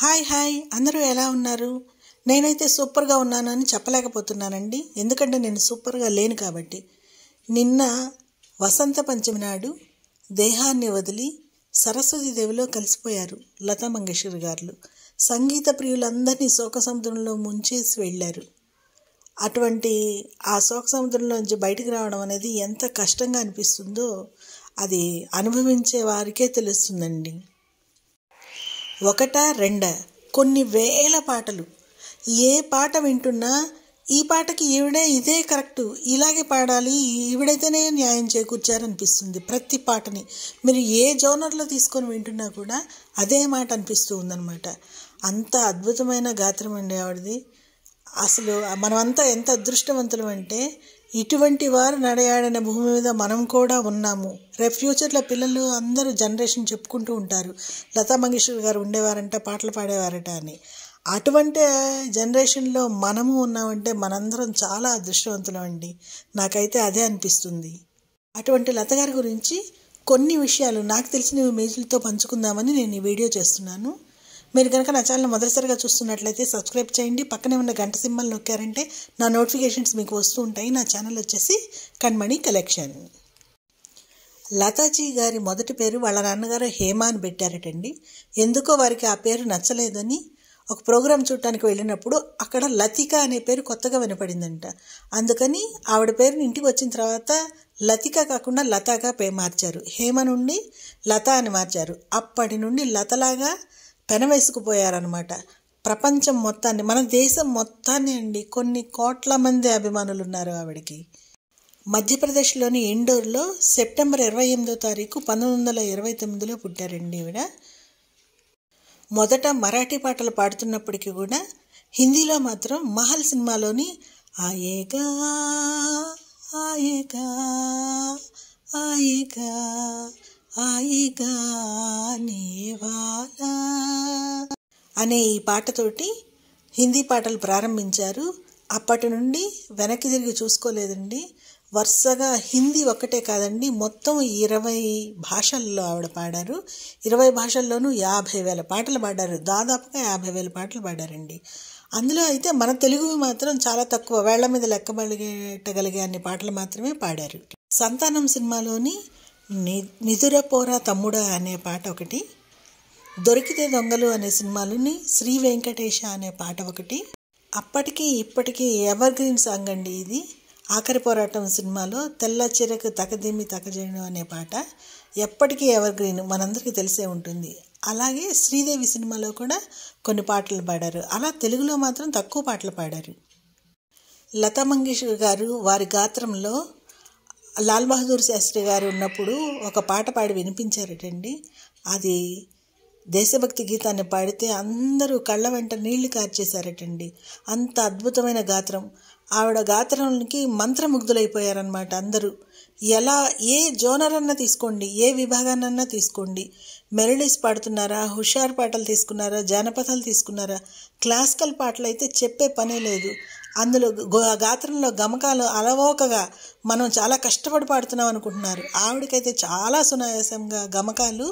hi hi అందరూ ఎలా ఉన్నారు నేనైతే సూపర్గా ఉన్నానని చెప్పలేకపోతున్నానండి ఎందుకంటే నేను సూపర్గా లేను కాబట్టి నిన్న వసంత పంచమి నాడు దేహాన్ని వదిలి సరస్వతి దేవిలో కలిసిపోయారు లతా మంగేశ్వర్ గారు సంగీత ప్రియులందరినీ శోక సముద్రంలో ముంచేసి వెళ్ళారు అటువంటి ఆ శోక సముద్రంలో నుంచి బయటకు రావడం అనేది ఎంత కష్టంగా అనిపిస్తుందో అది అనుభవించే వారికే తెలుస్తుందండి ఒకట రెండ కొన్ని వేల పాటలు ఏ పాట వింటున్నా ఈ పాటకి ఈవిడే ఇదే కరెక్టు ఇలాగే పాడాలి ఈవిడైతేనే న్యాయం చేకూర్చారనిపిస్తుంది ప్రతి పాటని మీరు ఏ జోనర్లో తీసుకొని వింటున్నా కూడా అదే మాట అనిపిస్తూ ఉందన్నమాట అంత అద్భుతమైన గాత్రం అండి ఆవిడది అసలు మనమంతా ఎంత అదృష్టవంతులం అంటే ఇటువంటి వారు నడయాడిన భూమి మీద మనం కూడా ఉన్నాము రేపు ఫ్యూచర్లో పిల్లలు అందరూ జనరేషన్ చెప్పుకుంటూ ఉంటారు లతా మంగేశ్వర్ గారు ఉండేవారంట పాటలు పాడేవారట అని అటువంటి జనరేషన్లో మనము ఉన్నామంటే మనందరం చాలా అదృష్టవంతులం అండి నాకైతే అదే అనిపిస్తుంది అటువంటి లత గారి గురించి కొన్ని విషయాలు నాకు తెలిసిన మీజులతో పంచుకుందామని నేను ఈ వీడియో చేస్తున్నాను మీరు కనుక నా ఛానల్ మొదటిసారిగా చూస్తున్నట్లయితే సబ్స్క్రైబ్ చేయండి పక్కనే ఉన్న గంట సింబల్ నొక్కారంటే నా నోటిఫికేషన్స్ మీకు వస్తూ ఉంటాయి నా ఛానల్ వచ్చేసి కణ్మణి కలెక్షన్ లతాజీ గారి మొదటి పేరు వాళ్ళ నాన్నగారు హేమ అని పెట్టారటండి ఎందుకో వారికి ఆ పేరు నచ్చలేదని ఒక ప్రోగ్రాం చూడటానికి వెళ్ళినప్పుడు అక్కడ లతిక అనే పేరు కొత్తగా వినపడిందంట అందుకని ఆవిడ పేరుని ఇంటికి వచ్చిన తర్వాత లతిక కాకుండా లతాగా పే మార్చారు హేమ నుండి లత అని మార్చారు అప్పటి నుండి లతలాగా పెనవేసుకుపోయారనమాట ప్రపంచం మొత్తాన్ని మన దేశం మొత్తాన్ని అండి కొన్ని కోట్ల మంది అభిమానులు ఉన్నారు ఆవిడికి మధ్యప్రదేశ్లోని ఇండోర్లో సెప్టెంబర్ ఇరవై ఎనిమిదో తారీఖు పంతొమ్మిది వందల ఇరవై తొమ్మిదిలో పుట్టారండి ఈవిడ మొదట మరాఠీ పాటలు పాడుతున్నప్పటికీ కూడా హిందీలో మాత్రం మహల్ సినిమాలోని ఆయేగా ఆయేగా ఆయేగా హాయిగా అనే ఈ పాటతోటి హిందీ పాటలు ప్రారంభించారు అప్పటి నుండి వెనక్కి తిరిగి చూసుకోలేదండి వరుసగా హిందీ ఒక్కటే కాదండి మొత్తం ఇరవై భాషల్లో ఆవిడ పాడారు ఇరవై భాషల్లోనూ యాభై వేల పాటలు పాడారు దాదాపుగా యాభై వేల పాటలు పాడారండి అందులో అయితే మన తెలుగు మాత్రం చాలా తక్కువ వేళ్ల మీద లెక్కబలిగేటగలిగే అన్ని పాటలు మాత్రమే పాడారు సంతానం సినిమాలోని ని నిదురపోరా తమ్ముడా అనే పాట ఒకటి దొరికితే దొంగలు అనే సినిమాలోని శ్రీ వెంకటేష అనే పాట ఒకటి అప్పటికి ఇప్పటికీ ఎవర్ గ్రీన్ సాంగ్ అండి ఇది ఆఖరి పోరాటం సినిమాలో తెల్ల చిరకు తకదిమ్మి తకజేయడం అనే పాట ఎప్పటికీ ఎవర్ గ్రీన్ మనందరికీ తెలిసే ఉంటుంది అలాగే శ్రీదేవి సినిమాలో కూడా కొన్ని పాటలు పాడారు అలా తెలుగులో మాత్రం తక్కువ పాటలు పాడారు లతా మంగేష్ గారు వారి గాత్రంలో లాల్ బహదూర్ శాస్త్రి గారు ఉన్నప్పుడు ఒక పాట పాడి వినిపించారటండి అది దేశభక్తి గీతాన్ని పాడితే అందరూ కళ్ళ వెంట నీళ్లు కార్చేశారటండి అంత అద్భుతమైన గాత్రం ఆవిడ గాత్రంకి మంత్రముగ్ధులైపోయారనమాట అందరూ ఎలా ఏ జోనర్ అన్నా తీసుకోండి ఏ విభాగాన్నన్నా తీసుకోండి మెరడీస్ పాడుతున్నారా హుషార్ పాటలు తీసుకున్నారా జానపదాలు తీసుకున్నారా క్లాసికల్ పాటలు అయితే చెప్పే పనే లేదు అందులో గాత్రంలో గమకాలు అలవోకగా మనం చాలా కష్టపడి పాడుతున్నాం అనుకుంటున్నారు ఆవిడకైతే చాలా సునాయాసంగా గమకాలు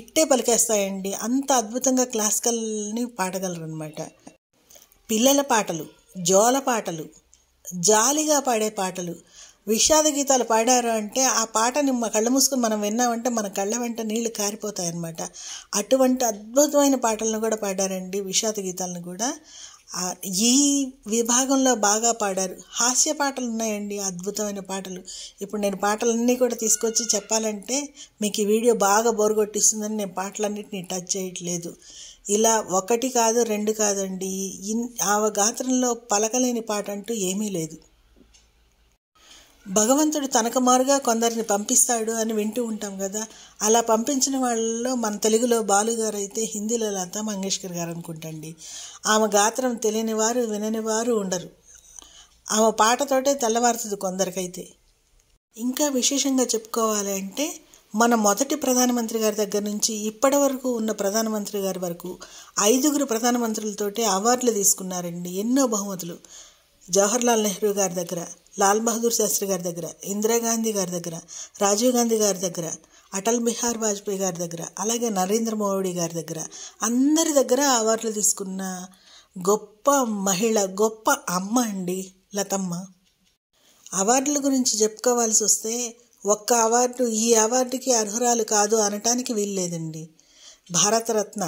ఇట్టే పలికేస్తాయండి అంత అద్భుతంగా క్లాసికల్ని పాడగలరు అనమాట పిల్లల పాటలు జోల పాటలు జాలిగా పాడే పాటలు విషాద గీతాలు పాడారు అంటే ఆ పాటని మా కళ్ళ మూసుకుని మనం విన్నామంటే మన కళ్ళ వెంట నీళ్లు కారిపోతాయన్నమాట అటువంటి అద్భుతమైన పాటలను కూడా పాడారండి విషాద గీతాలను కూడా ఈ విభాగంలో బాగా పాడారు హాస్య పాటలు ఉన్నాయండి అద్భుతమైన పాటలు ఇప్పుడు నేను పాటలన్నీ కూడా తీసుకొచ్చి చెప్పాలంటే మీకు ఈ వీడియో బాగా బోరుగొట్టిస్తుందని కొట్టిస్తుందని నేను పాటలన్నింటినీ టచ్ చేయట్లేదు ఇలా ఒకటి కాదు రెండు కాదండి ఆ గాత్రంలో పలకలేని పాట అంటూ ఏమీ లేదు భగవంతుడు తనకు మారుగా కొందరిని పంపిస్తాడు అని వింటూ ఉంటాం కదా అలా పంపించిన వాళ్ళలో మన తెలుగులో బాలుగారు అయితే హిందీలో లతా మంగేష్కర్ గారు అనుకుంటండి ఆమె గాత్రం తెలియని వారు వినని వారు ఉండరు ఆమె పాటతోటే తెల్లవారుతుంది కొందరికైతే ఇంకా విశేషంగా చెప్పుకోవాలి అంటే మన మొదటి ప్రధానమంత్రి గారి దగ్గర నుంచి ఇప్పటి వరకు ఉన్న ప్రధానమంత్రి గారి వరకు ఐదుగురు ప్రధానమంత్రులతోటి అవార్డులు తీసుకున్నారండి ఎన్నో బహుమతులు జవహర్లాల్ నెహ్రూ గారి దగ్గర లాల్ బహదూర్ శాస్త్రి గారి దగ్గర ఇందిరాగాంధీ గారి దగ్గర రాజీవ్ గాంధీ గారి దగ్గర అటల్ బిహార్ వాజ్పేయి గారి దగ్గర అలాగే నరేంద్ర మోడీ గారి దగ్గర అందరి దగ్గర అవార్డులు తీసుకున్న గొప్ప మహిళ గొప్ప అమ్మ అండి లతమ్మ అవార్డుల గురించి చెప్పుకోవాల్సి వస్తే ఒక్క అవార్డు ఈ అవార్డుకి అర్హురాలు కాదు అనటానికి వీల్లేదండి Bharat Ratna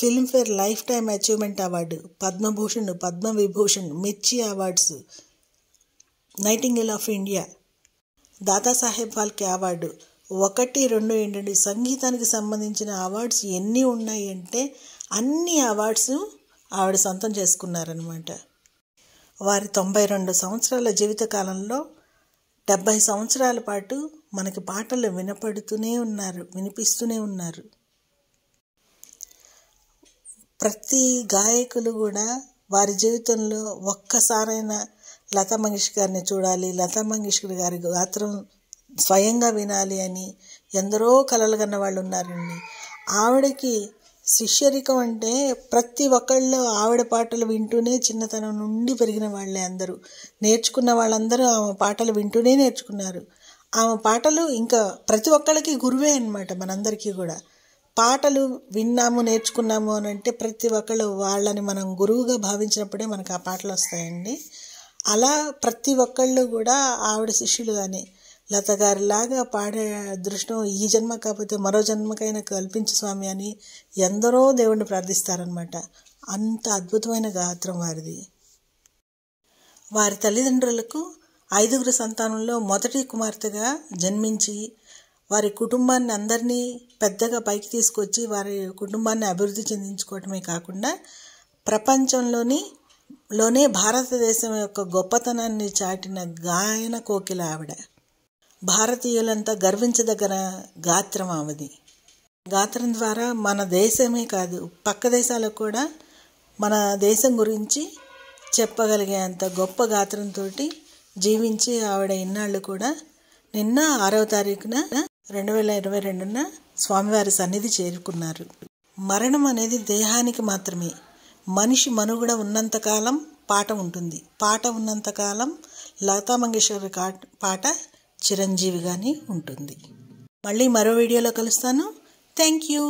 Filmfare life time achievement award Padma Bhushan Padma Vibhushan Mirchi awards nightingale of India Dadasaheb Phalke award ఒకటి రెండు ఏంటంటే సంగీతానికి సంబంధించిన అవార్డ్స్ ఎన్ని ఉన్నాయి అంటే అన్ని అవార్డ్స్ ఆవిడ సొంతం చేసుకున్నారనమాట వారి తొంభై రెండు సంవత్సరాల జీవితకాలంలో డెబ్భై సంవత్సరాల పాటు మనకి పాటలు వినపడుతూనే ఉన్నారు వినిపిస్తూనే ఉన్నారు ప్రతి గాయకులు కూడా వారి జీవితంలో ఒక్కసారైనా లతా మంగేష్కర్ గారిని చూడాలి లతా మంగేష్కర్ గారి గాత్రం స్వయంగా వినాలి అని ఎందరో కలలు కన్న వాళ్ళు ఉన్నారండి ఆవిడకి శిష్యరికం అంటే ప్రతి ఒక్కళ్ళు ఆవిడ పాటలు వింటూనే చిన్నతనం నుండి పెరిగిన వాళ్ళే అందరూ నేర్చుకున్న వాళ్ళందరూ ఆమె పాటలు వింటూనే నేర్చుకున్నారు ఆమె పాటలు ఇంకా ప్రతి ఒక్కళ్ళకి గురువే అనమాట మనందరికీ కూడా పాటలు విన్నాము నేర్చుకున్నాము అని అంటే ప్రతి ఒక్కళ్ళు వాళ్ళని మనం గురువుగా భావించినప్పుడే మనకు ఆ పాటలు వస్తాయండి అలా ప్రతి ఒక్కళ్ళు కూడా ఆవిడ శిష్యులు కానీ లత గారిలాగా పాడే దృష్టం ఈ జన్మ కాకపోతే మరో జన్మకైనా కల్పించు స్వామి అని ఎందరో దేవుణ్ణి ప్రార్థిస్తారనమాట అంత అద్భుతమైన గాత్రం వారిది వారి తల్లిదండ్రులకు ఐదుగురు సంతానంలో మొదటి కుమార్తెగా జన్మించి వారి కుటుంబాన్ని అందరినీ పెద్దగా పైకి తీసుకొచ్చి వారి కుటుంబాన్ని అభివృద్ధి చెందించుకోవటమే కాకుండా ప్రపంచంలోని లోనే భారతదేశం యొక్క గొప్పతనాన్ని చాటిన గాయన కోకిల ఆవిడ భారతీయులంతా గర్వించదగిన గాత్రం ఆవిది గాత్రం ద్వారా మన దేశమే కాదు పక్క దేశాలకు కూడా మన దేశం గురించి చెప్పగలిగేంత గొప్ప గాత్రంతో జీవించి ఆవిడ ఇన్నాళ్ళు కూడా నిన్న ఆరవ తారీఖున రెండు వేల ఇరవై రెండున స్వామివారి సన్నిధి చేరుకున్నారు మరణం అనేది దేహానికి మాత్రమే మనిషి మనుగడ ఉన్నంతకాలం పాట ఉంటుంది పాట ఉన్నంతకాలం లతా మంగేశ్వర్ పాట చిరంజీవిగానే ఉంటుంది మళ్ళీ మరో వీడియోలో కలుస్తాను థ్యాంక్ యూ